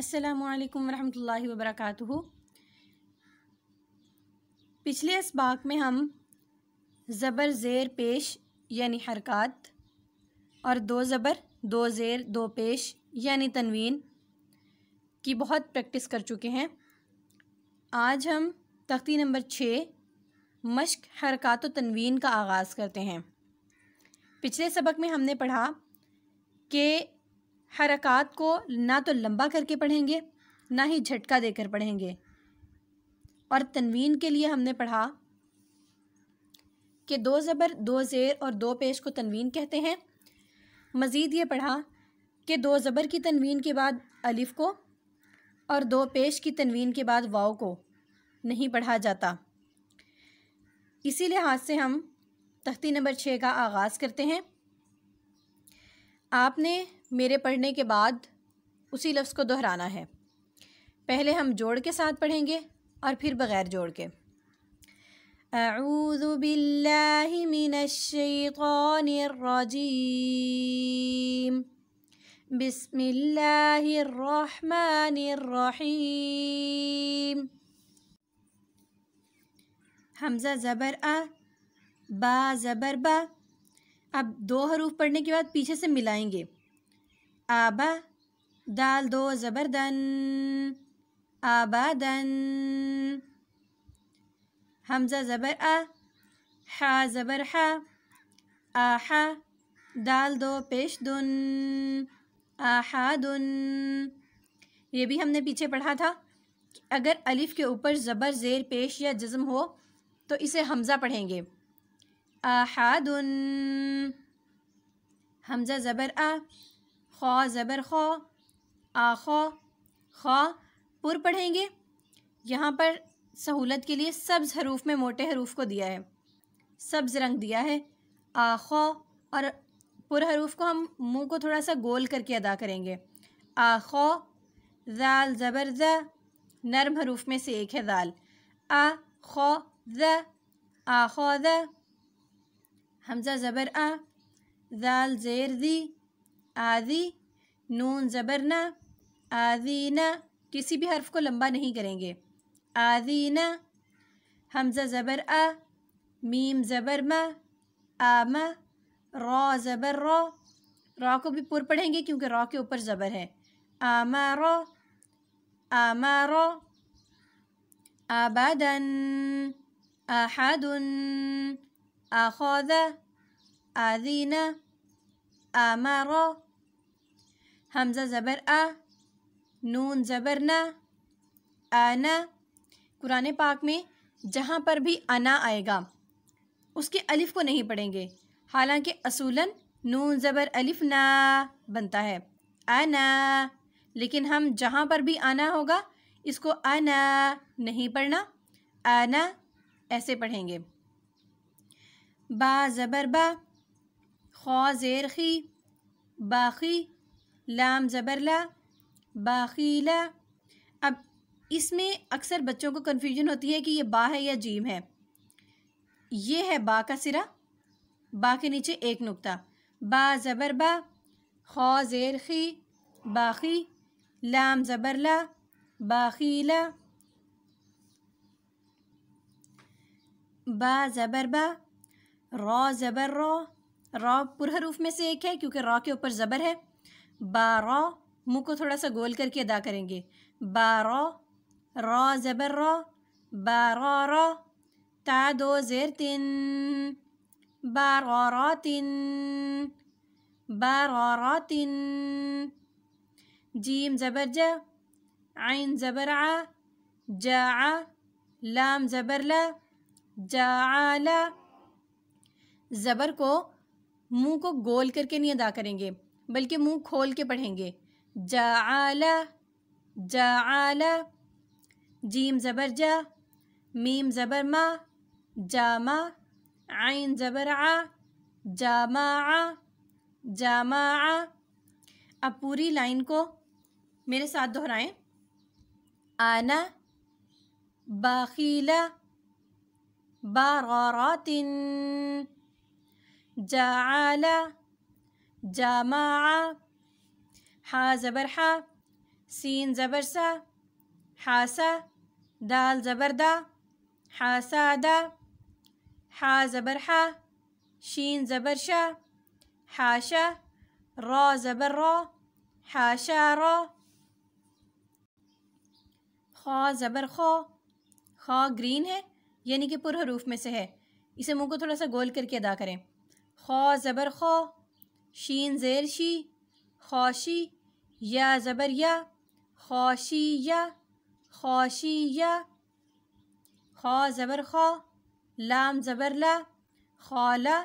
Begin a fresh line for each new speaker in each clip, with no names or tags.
अस्सलाम वरहमतुल्लाहि वरक़ पिछले इसबाक में हम ज़बर ज़ेर पेश यानी हरकत और दो ज़बर दो ज़ेर दो पेश यानी तनवीन की बहुत प्रैक्टिस कर चुके हैं आज हम तख्ती नंबर छः मश्क हरकत तनवीन का आगाज़ करते हैं पिछले सबक में हमने पढ़ा कि हरकत को ना तो लंबा करके पढ़ेंगे ना ही झटका देकर पढ़ेंगे और तनवीन के लिए हमने पढ़ा कि दो ज़बर दो ज़ेर और दो पेश को तनवीन कहते हैं मज़ीद ये पढ़ा कि दो ज़बर की तनवीन के बाद अलिफ़ को और दो पेश की तनवीन के बाद वाव को नहीं पढ़ा जाता इसी लिहाज से हम तख्ती नंबर छः का आगाज़ करते हैं आपने मेरे पढ़ने के बाद उसी लफ्ज़ को दोहराना है पहले हम जोड़ के साथ पढ़ेंगे और फिर बग़ैर जोड़ के अऊदबिल्लिमिनशैतरजीम हमज़ा ज़बर आ बा ज़बर बा अब दो हरूफ पढ़ने के बाद पीछे से मिलाएंगे आबा दाल दो ज़बरदन आबादन हमज़ा ज़बर आ हा ज़बर हा आहा दाल दो पेश दुन दुन ये भी हमने पीछे पढ़ा था अगर अलिफ़ के ऊपर ज़बर ज़ेर पेश या जज्म हो तो इसे हमज़ा पढ़ेंगे अहद हमज़ा ज़बर आ खा ज़बर खा आखा खा पुर पढ़ेंगे यहाँ पर सहूलत के लिए सब्ज़ हरूफ में मोटे हरूफ को दिया है सब्ज़ रंग दिया है आखा और पुर हरूफ को हम मुंह को थोड़ा सा गोल करके अदा करेंगे आखो दाल ज़बर द नरम हरूफ में से एक है दाल आ खो द आखो द हमज़ा ज़बर आ दाल ज़ेर दी आदि नून ज़बर न आदि किसी भी हर्फ को लंबा नहीं करेंगे आदि हमज़ा ज़बर आ मीम ज़बर मा आमा रो ज़बर रो रॉ को भी पुर पढ़ेंगे क्योंकि रॉ के ऊपर ज़बर है आमा रो आमा रो आबादन अहदन أخذ أذن أمر همزة زبر أ नून ज़बर ना आना कुरान पाक में जहाँ पर भी अना आएगा उसके अलिफ को नहीं पढ़ेंगे हालांकि असूलन नून ज़बर अलिफ ना बनता है आना लेकिन हम जहाँ पर भी आना होगा इसको आना नहीं पढ़ना आना ऐसे पढ़ेंगे बा ज़बर बा बाखी लाम जबरला ला बाखीला अब इसमें अक्सर बच्चों को कन्फ्यूजन होती है कि ये बा है या जीम है ये है बा का सिरा बा के नीचे एक नुक्ता बा ज़बर बा खा ज़ेर खी बाखी लाम जबरला बाखीला बा ज़बर बा रॉ ज़बर रॉ रॉ पुरहरूफ में से एक है क्योंकि रॉ के ऊपर ज़बर है बारौ मुंह को थोड़ा सा गोल करके अदा करेंगे बारौ रॉ ज़बर रॉ बारौ रॉ ता दो ज़ेर तिन बारौ रॉ तिन बारौ रॉ तिन जीम ज़बर ज आइन ज़बर आ जा लाम ज़बर ला जा ला ज़बर को मुंह को गोल करके नहीं अदा करेंगे बल्कि मुंह खोल के पढ़ेंगे जा आला जीम ज़बर जा मीम ज़बर मा जामा आइन ज़बर आ जामा आ जामा आ अब पूरी लाइन को मेरे साथ दोहराएं आना बाखीला बारातिन जाला जामा हा ज़बर हा सीन ज़बर सा हासा दाल ज़बरदा हासादा हा ज़बर हा शीन ज़बर शाह हाशा रा ज़बर रा हाशा रा खा ज़बर खो खा ग्रीन है यानी कि पुर हरूफ में से है इसे मुंह को थोड़ा सा गोल करके अदा करें खो ज़बर खो शीन ज़ेर शी खोशी या ज़बर या खोशी या खोशी या खो ज़बर खो लाम ज़बर ला खौला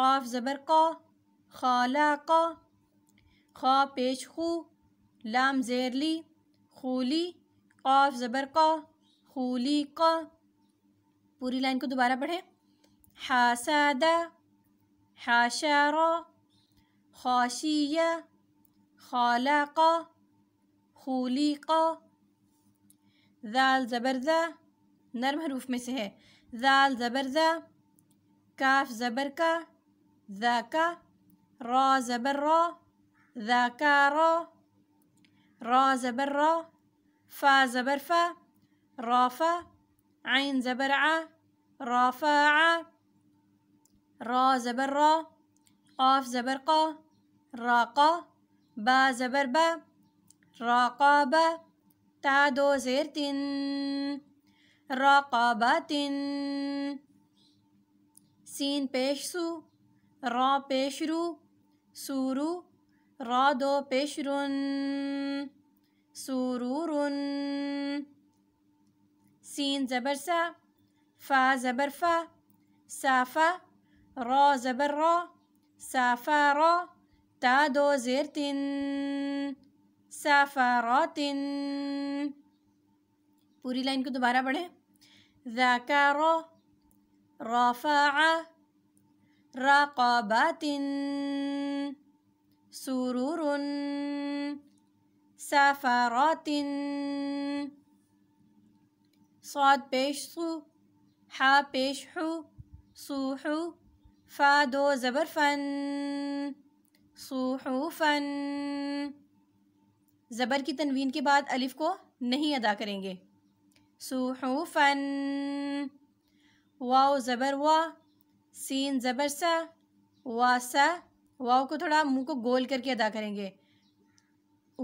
कौफ ज़बर कौ खौला कौ खो पेश खू लाम ज़ेरली खूली कौफ ज़बर कौ खूली कौ पूरी लाइन को दोबारा पढ़ें हासादा حشرة خاشية خلق خلق ذال زبرذا نرم حروف میں سے ہے ذال زبرذا كاف زبركا ذاكا ذاك را زبر را ذاكارا را زبر را فا زبر فا رافا عين زبرعا ع را زبر را قاف زبر قا راقا با زبر با رقابة تعدو زرت رقابة سين پیش سو را پیش رو سورو را دو پیش رن سرورن سين زبر سا فا زبر فا سافا را زبر سافارا تادو زيرتن سافاراتن پوری لائن کو دوبارہ पढ़ें ذكر رفع رقابات سرور سفرات صاد پیش سو حا پیش حو سو حو फ़ादो ज़बर फ़न सूहूफ़न ज़बर की तनवीन के बाद अलिफ को नहीं अदा करेंगे सूहूफ़न वाओ ज़बर वा सीन ज़बर सा वा सा वाओ को थोड़ा मुंह को गोल करके अदा करेंगे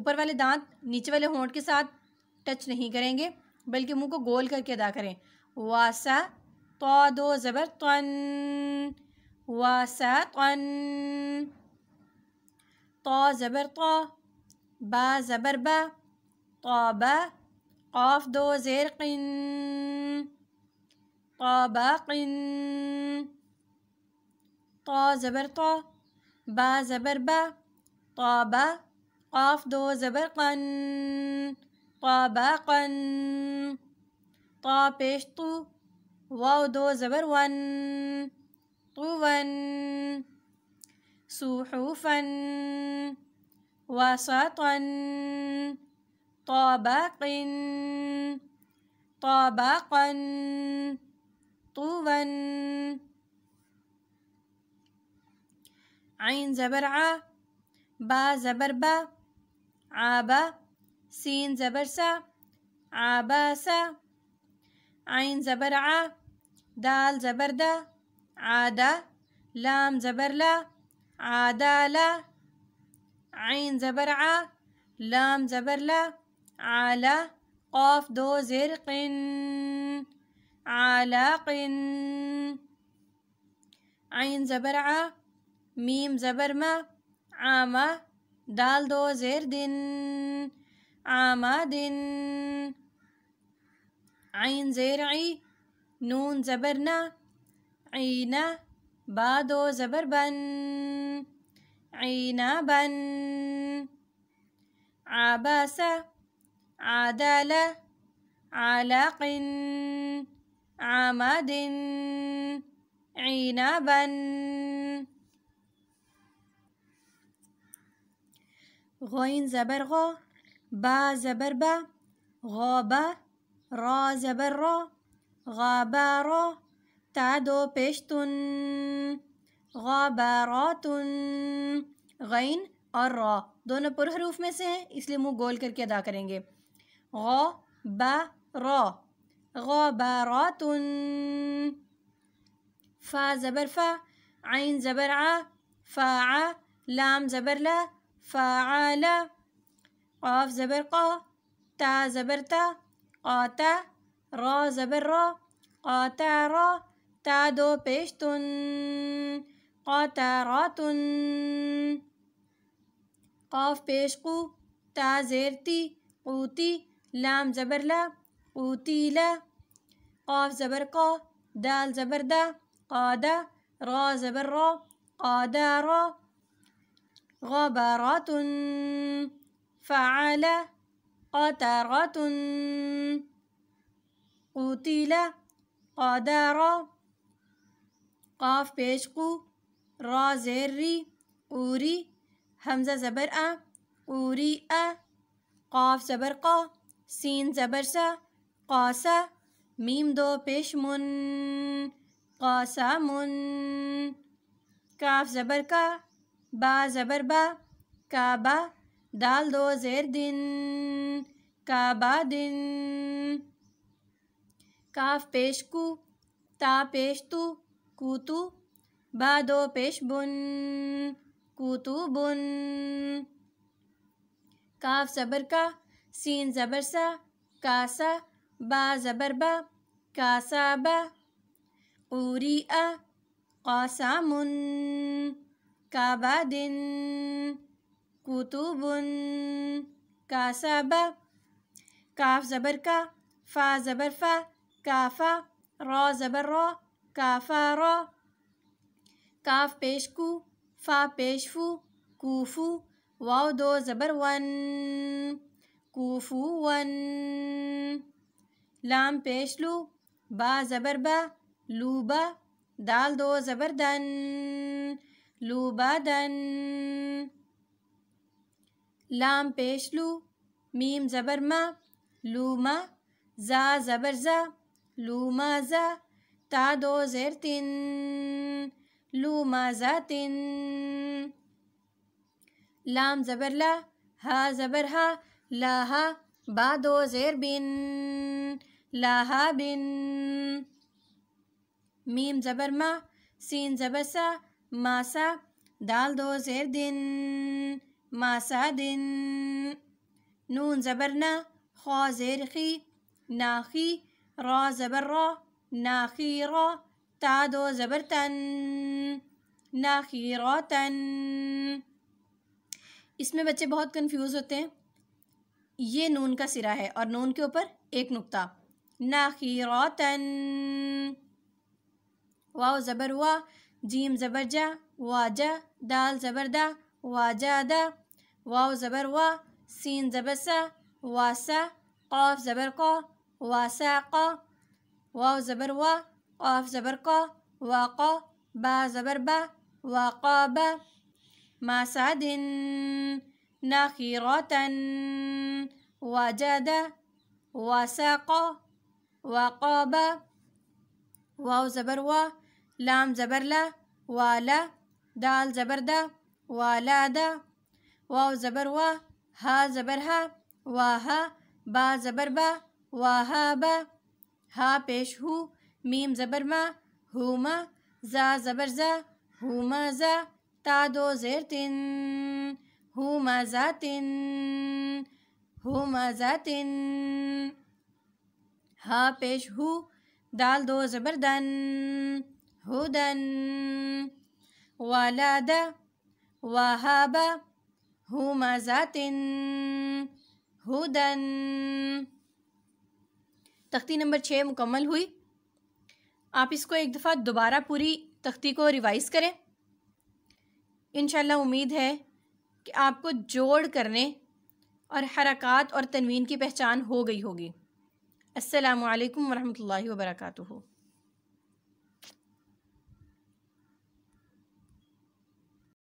ऊपर वाले दांत नीचे वाले होंठ के साथ टच नहीं करेंगे बल्कि मुंह को गोल करके अदा करें वासा तो दो ज़बर तन وسطا طا زبر طا با زبر با طابا قاف دو زير قن طابا قن طا زبر طا با زبر با طابا قاف دو زبر قن طابا قن طا بيش طو واو دو زبر ون طوبا سحوفا وسطا طبق طبقا طوبا عين زبر ع با زبر با عابا سين زبر عاباسا عين زبر ع دال زبر دا عادة لام زبر لا عين زبر ع لام زبر لا على قاف دو زر قن علاق عين زبر ع ميم زبر ما عامة دال دو زر دن عماد عين زرعي نون زبرنا عينا بادو زبربن عينابا عباس عدالة علاق عماد عينابا غين زبرغو با زبربا غابا را زبر غابارو تعدو पेशतुन गबारातुन गैन और रॉ दोनों पुर में से हैं इसलिए मुंह गोल करके अदा करेंगे गौ बा रॉ गबारातुन फ़ा ज़बर फ़ा आइन ज़बर आ फ़ा लाम ज़बर ला फ़ाला क़ाफ ज़बर क़ा ता ज़बर ता क़ाता रॉ ज़बर रॉ क़ाता रॉ تادو بيشتون قاتاراتون قاف بيشقو تازيرتي تا زیرتی قوتی لام زبرلا لا لا قاف زبر قا دال زبر دا قادا را زبر را قادا را غبرات فعل قطرات قتل قدر काफ पेश रा जेर्री ऊरी हमज़ा ज़बर अ ऊरी अ काफ ज़बर का सीन ज़बर सा कासा मीम दो पेश मुन कासा मुन काफ ज़बर का बा ज़बर बा काबा दाल दो जेर दिन काबा दिन काफ पेशकू ता पेश तू कूतु बादो पेशबुन कूतुबुन काफ जबर का सीन जबर सा कासा बा जबर बा कासाबा उरी अ कौसामुन काबादिन कुतुबुन कासाबा काफ जबर का फ़ा जबर फ़ा काफ़ा रौ जबर रौ काफ़ार काफ पेशकू फ़ा पेशफू कूफू वाव दो ज़बर वन कूफू वन लाम पेशलु बा ज़बर बा लूबा दाल दो ज़बर दन लूबा दन लाम पेशलु मीम ज़बर मा लूमा ज़ा ज़बर ज़ा लूमा ज़ा تعدوزرتن لومازاتن لام زبر لا ها زبر ها لاها بعدو زیر بن لاها بن میم زبر ما سین زبر سا ماسا دال دو زیر دن ماسا دن نون زبرنا خوا زیر خی ناخی را زبر را नाखीरा ता दो ज़बर तन इसमें बच्चे बहुत कंफ्यूज होते हैं ये नून का सिरा है और नून के ऊपर एक नुक्ता नाखीरा तन वाओ ज़बर हुआ जीम ज़बर जा वाजा दाल ज़बर दा वाजा दा वाओ ज़बर वा सीन ज़बर सा वासा कौफ ज़बर कौ वासा कौ واو زبر وا قاف زبر قا وقا با زبر با وقاب مع سعد نخيرة وجد وساق وقاب واو زبر وا لام زبر لا ولا دال زبر دا ولا دا واو زبر وا ها زبر ها وها با زبر با با ها پیش هو میم زبر ما هوما زا زبر زا هوما زا تا دو زیر تن هوما زا تن هوما زا تن ها پیش هو دال دو زبر دن هدن ولد وهب هوما زا تن هدن तख्ती नंबर छः मुकम्मल हुई आप इसको एक दफ़ा दोबारा पूरी तख्ती को रिवाइज़ करें इन उम्मीद है कि आपको जोड़ करने और हरकत और तनवीन की पहचान हो गई होगी असलकम वरहमल वर्का